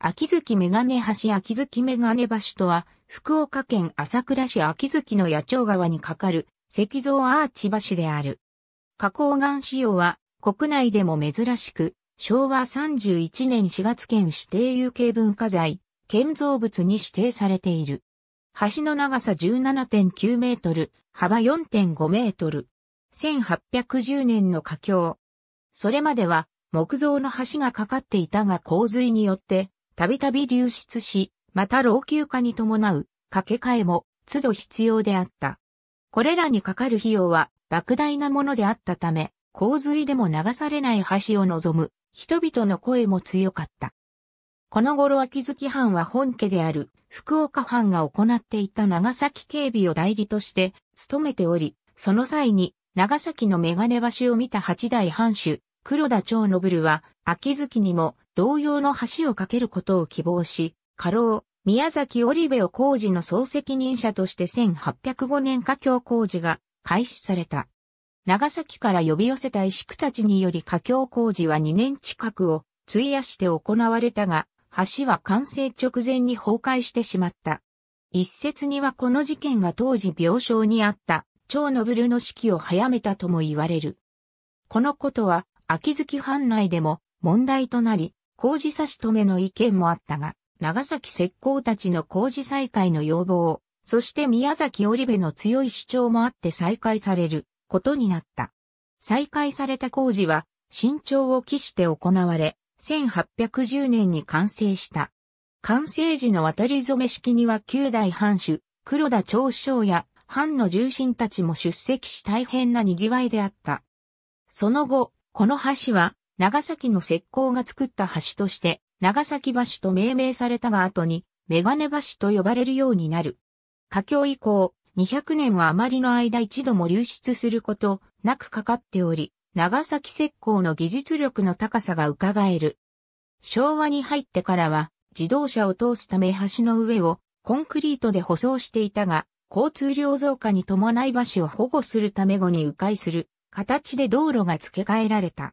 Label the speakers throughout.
Speaker 1: 秋月メガネ橋秋月メガネ橋とは、福岡県朝倉市秋月の野鳥川に架かる石像アーチ橋である。花崗岩使用は国内でも珍しく、昭和31年4月県指定有形文化財、建造物に指定されている。橋の長さ17.9メートル、幅4.5メートル。1810年の架橋。それまでは木造の橋が架かっていたが洪水によってたびたび流出し、また老朽化に伴う掛け替えも都度必要であった。これらにかかる費用は莫大なものであったため、洪水でも流されない橋を望む人々の声も強かった。この頃秋月藩は本家である福岡藩が行っていた長崎警備を代理として務めており、その際に長崎のメガネ橋を見た八代藩主、黒田長信は秋月にも同様の橋を架けることを希望し、過労、宮崎織部を工事の総責任者として1805年架橋工事が開始された。長崎から呼び寄せた石工たちにより架橋工事は2年近くを費やして行われたが、橋は完成直前に崩壊してしまった。一説にはこの事件が当時病床にあった超ノブルの指揮を早めたとも言われる。このことは、秋月藩内でも問題となり、工事差し止めの意見もあったが、長崎石膏たちの工事再開の要望、そして宮崎織部の強い主張もあって再開されることになった。再開された工事は、慎重を期して行われ、1810年に完成した。完成時の渡り染め式には九代藩主、黒田長将や藩の重臣たちも出席し大変な賑わいであった。その後、この橋は長崎の石膏が作った橋として、長崎橋と命名されたが後に、メガネ橋と呼ばれるようになる。佳境以降、200年はあまりの間一度も流出することなくかかっており、長崎石膏の技術力の高さが伺える。昭和に入ってからは、自動車を通すため橋の上をコンクリートで舗装していたが、交通量増加に伴い橋を保護するため後に迂回する形で道路が付け替えられた。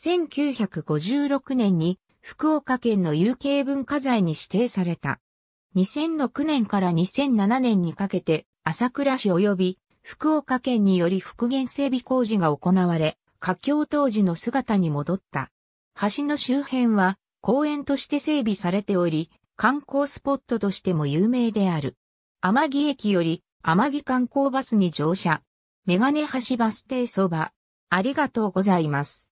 Speaker 1: 1956年に福岡県の有形文化財に指定された。2006年から2007年にかけて朝倉市及び福岡県により復元整備工事が行われ、佳境当時の姿に戻った。橋の周辺は公園として整備されており、観光スポットとしても有名である。天城駅より天城観光バスに乗車。メガネ橋バス停そば。ありがとうございます。